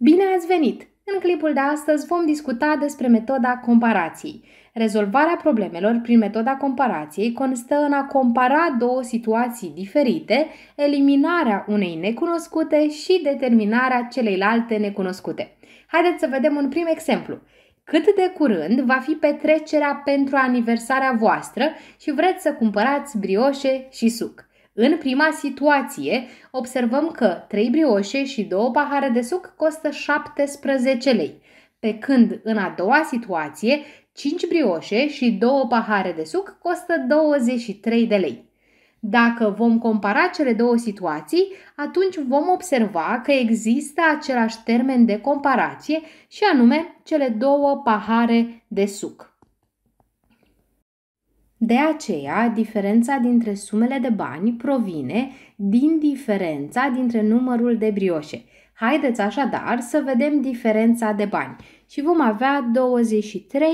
Bine ați venit! În clipul de astăzi vom discuta despre metoda comparației. Rezolvarea problemelor prin metoda comparației constă în a compara două situații diferite, eliminarea unei necunoscute și determinarea celeilalte necunoscute. Haideți să vedem un prim exemplu. Cât de curând va fi petrecerea pentru aniversarea voastră și vreți să cumpărați brioșe și suc. În prima situație, observăm că 3 brioșe și 2 pahare de suc costă 17 lei, pe când în a doua situație, 5 brioșe și 2 pahare de suc costă 23 de lei. Dacă vom compara cele două situații, atunci vom observa că există același termen de comparație și anume cele două pahare de suc. De aceea, diferența dintre sumele de bani provine din diferența dintre numărul de brioșe. Haideți așadar să vedem diferența de bani și vom avea 23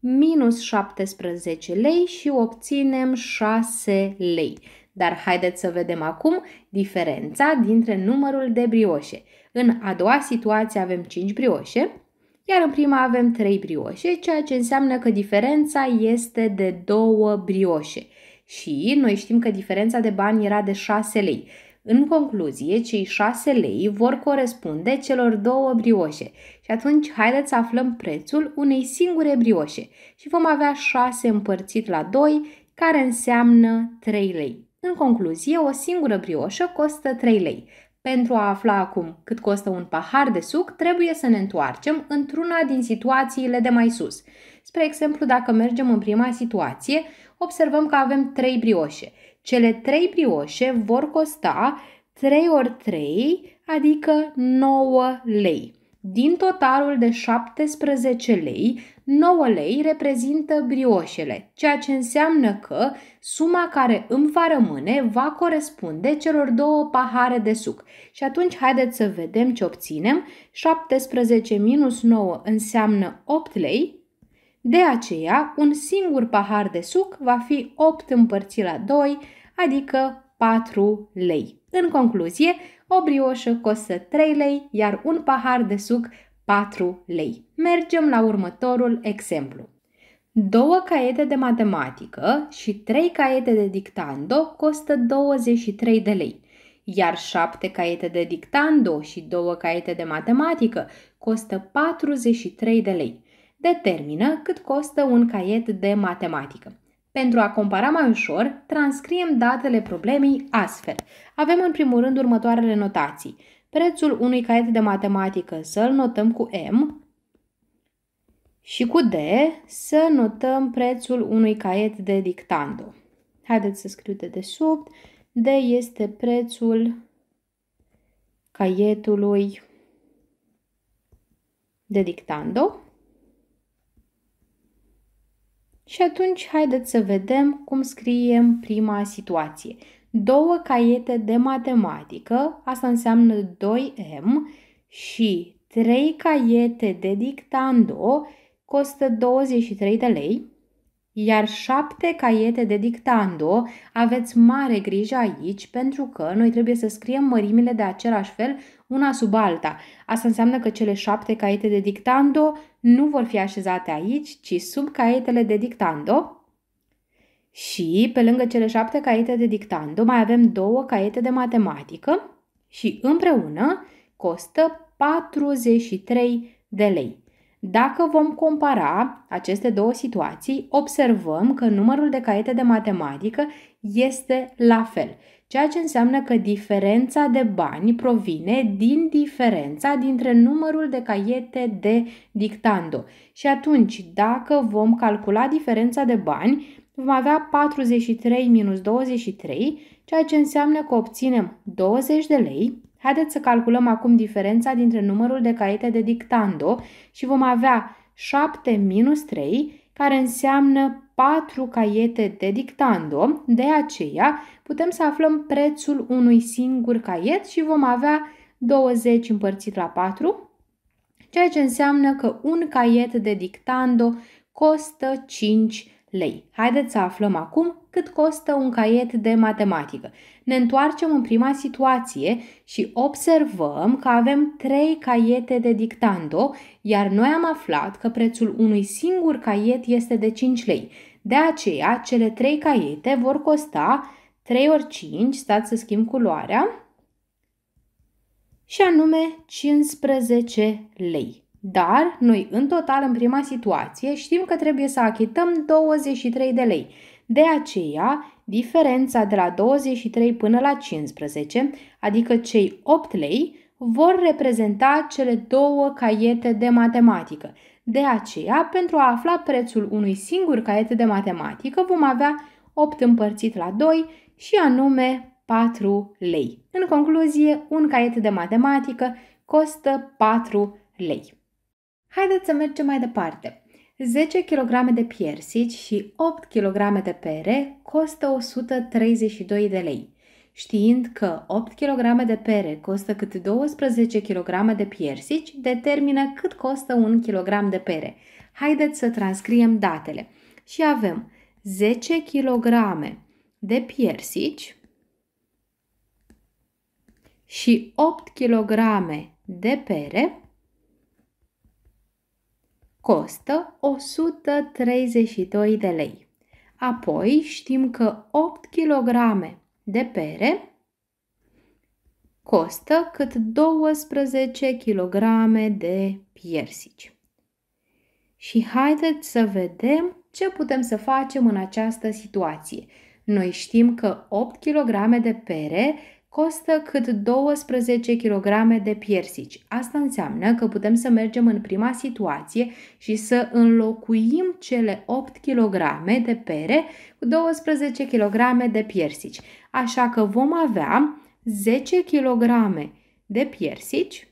minus 17 lei și obținem 6 lei. Dar haideți să vedem acum diferența dintre numărul de brioșe. În a doua situație avem 5 brioșe, iar în prima avem 3 brioșe, ceea ce înseamnă că diferența este de 2 brioșe. Și noi știm că diferența de bani era de 6 lei. În concluzie, cei 6 lei vor corespunde celor două brioșe și atunci haideți să aflăm prețul unei singure brioșe și vom avea 6 împărțit la 2, care înseamnă 3 lei. În concluzie, o singură brioșă costă 3 lei. Pentru a afla acum cât costă un pahar de suc, trebuie să ne întoarcem într-una din situațiile de mai sus. Spre exemplu, dacă mergem în prima situație, observăm că avem 3 brioșe. Cele 3 brioșe vor costa 3 ori 3, adică 9 lei. Din totalul de 17 lei, 9 lei reprezintă brioșele, ceea ce înseamnă că suma care îmi va rămâne va corespunde celor două pahare de suc. Și atunci haideți să vedem ce obținem. 17 minus 9 înseamnă 8 lei, de aceea un singur pahar de suc va fi 8 împărțit la 2, adică 4 lei. În concluzie, o brioșă costă 3 lei, iar un pahar de suc 4 lei. Mergem la următorul exemplu. Două caiete de matematică și trei caiete de dictando costă 23 de lei, iar șapte caiete de dictando și două caiete de matematică costă 43 de lei. Determină cât costă un caiet de matematică. Pentru a compara mai ușor, transcriem datele problemei astfel. Avem în primul rând următoarele notații prețul unui caiet de matematică, să-l notăm cu M, și cu D să notăm prețul unui caiet de dictando. Haideți să scriu de desubt. D este prețul caietului de dictando. Și atunci haideți să vedem cum scriem prima situație două caiete de matematică, asta înseamnă 2M, și trei caiete de dictando costă 23 de lei, iar șapte caiete de dictando aveți mare grijă aici pentru că noi trebuie să scriem mărimile de același fel una sub alta. Asta înseamnă că cele șapte caiete de dictando nu vor fi așezate aici, ci sub caietele de dictando, și, pe lângă cele șapte caiete de dictandu, mai avem două caiete de matematică și împreună costă 43 de lei. Dacă vom compara aceste două situații, observăm că numărul de caiete de matematică este la fel, ceea ce înseamnă că diferența de bani provine din diferența dintre numărul de caiete de dictando. Și atunci, dacă vom calcula diferența de bani, vom avea 43 minus 23, ceea ce înseamnă că obținem 20 de lei. Haideți să calculăm acum diferența dintre numărul de caiete de dictando și vom avea 7 minus 3, care înseamnă 4 caiete de dictando. De aceea putem să aflăm prețul unui singur caiet și vom avea 20 împărțit la 4, ceea ce înseamnă că un caiet de dictando costă 5 lei. Haideți să aflăm acum cât costă un caiet de matematică. Ne întoarcem în prima situație și observăm că avem trei caiete de dictando, iar noi am aflat că prețul unui singur caiet este de 5 lei. De aceea, cele trei caiete vor costa 3 ori 5, stați să schimb culoarea, și anume 15 lei. Dar noi, în total, în prima situație, știm că trebuie să achităm 23 de lei. De aceea, diferența de la 23 până la 15, adică cei 8 lei, vor reprezenta cele două caiete de matematică. De aceea, pentru a afla prețul unui singur caiet de matematică, vom avea 8 împărțit la 2 și anume 4 lei. În concluzie, un caiet de matematică costă 4 lei. Haideți să mergem mai departe. 10 kg de piersici și 8 kg de pere costă 132 de lei. Știind că 8 kg de pere costă cât 12 kg de piersici, determină cât costă 1 kg de pere. Haideți să transcriem datele. Și avem 10 kg de piersici și 8 kg de pere costă 132 de lei. Apoi știm că 8 kg de pere costă cât 12 kg de piersici. Și haideți să vedem ce putem să facem în această situație. Noi știm că 8 kg de pere costă cât 12 kg de piersici. Asta înseamnă că putem să mergem în prima situație și să înlocuim cele 8 kg de pere cu 12 kg de piersici. Așa că vom avea 10 kg de piersici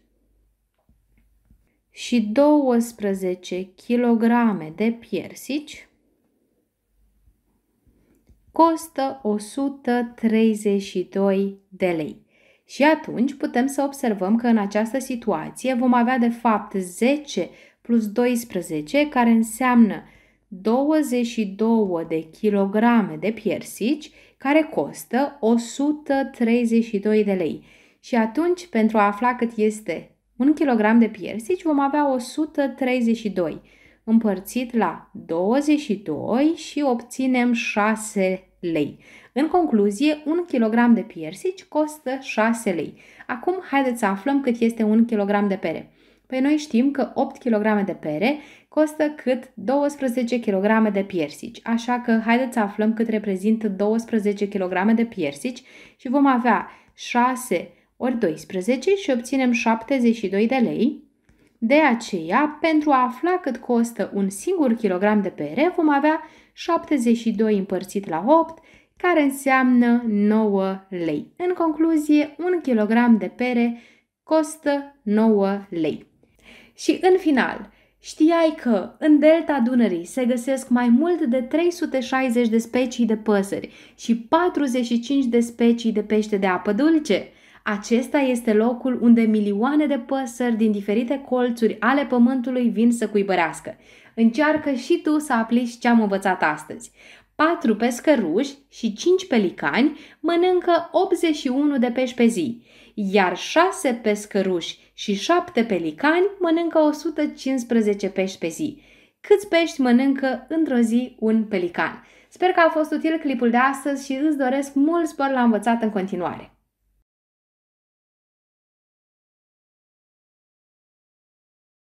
și 12 kg de piersici costă 132 de lei. Și atunci putem să observăm că în această situație vom avea de fapt 10 plus 12, care înseamnă 22 de kilograme de piersici, care costă 132 de lei. Și atunci, pentru a afla cât este un kilogram de piersici, vom avea 132 împărțit la 22 și obținem 6 lei. În concluzie, 1 kg de piersici costă 6 lei. Acum, haideți să aflăm cât este 1 kg de pere. Păi noi știm că 8 kg de pere costă cât 12 kg de piersici, așa că haideți să aflăm cât reprezintă 12 kg de piersici și vom avea 6 ori 12 și obținem 72 de lei. De aceea, pentru a afla cât costă un singur kilogram de pere, vom avea 72 împărțit la 8, care înseamnă 9 lei. În concluzie, un kilogram de pere costă 9 lei. Și în final, Știai că în delta Dunării se găsesc mai mult de 360 de specii de păsări și 45 de specii de pește de apă dulce? Acesta este locul unde milioane de păsări din diferite colțuri ale pământului vin să cuibărească. Încearcă și tu să aplici ce am învățat astăzi. Patru pescăruși și cinci pelicani mănâncă 81 de pești pe zi, iar șase pescăruși și 7 pelicani mănâncă 115 pești pe zi. Câți pești mănâncă într-o zi un pelican? Sper că a fost util clipul de astăzi și îți doresc mult spor la învățat în continuare.